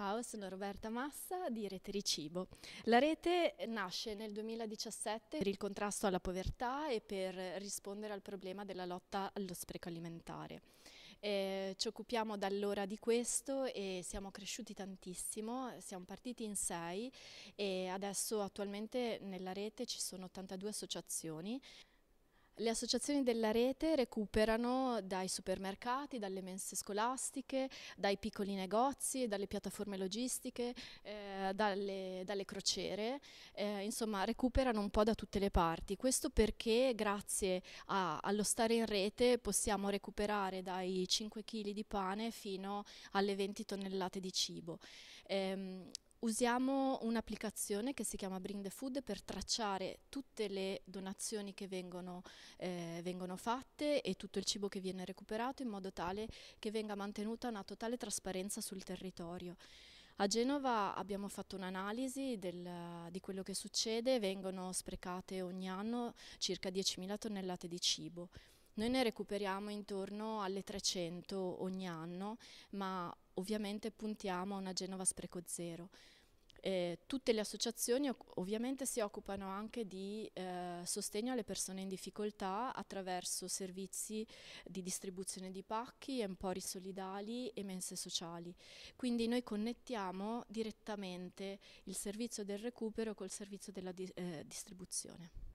Ciao, sono Roberta Massa di Rete Ricibo. La rete nasce nel 2017 per il contrasto alla povertà e per rispondere al problema della lotta allo spreco alimentare. Eh, ci occupiamo da allora di questo e siamo cresciuti tantissimo, siamo partiti in sei e adesso attualmente nella rete ci sono 82 associazioni. Le associazioni della rete recuperano dai supermercati, dalle mense scolastiche, dai piccoli negozi, dalle piattaforme logistiche, eh, dalle, dalle, crociere, eh, insomma recuperano un po' da tutte le parti. Questo perché grazie a, allo stare in rete possiamo recuperare dai 5 kg di pane fino alle 20 tonnellate di cibo. Eh, Usiamo un'applicazione che si chiama Bring the Food per tracciare tutte le donazioni che vengono, eh, vengono, fatte e tutto il cibo che viene recuperato in modo tale che venga mantenuta una totale trasparenza sul territorio. A Genova abbiamo fatto un'analisi di quello che succede, vengono sprecate ogni anno circa 10.000 tonnellate di cibo. Noi ne recuperiamo intorno alle 300 ogni anno, ma ovviamente puntiamo a una Genova spreco zero. Eh, tutte le associazioni ovviamente si occupano anche di eh, sostegno alle persone in difficoltà attraverso servizi di distribuzione di pacchi, empori solidali e mense sociali. Quindi noi connettiamo direttamente il servizio del recupero col servizio della di eh, distribuzione.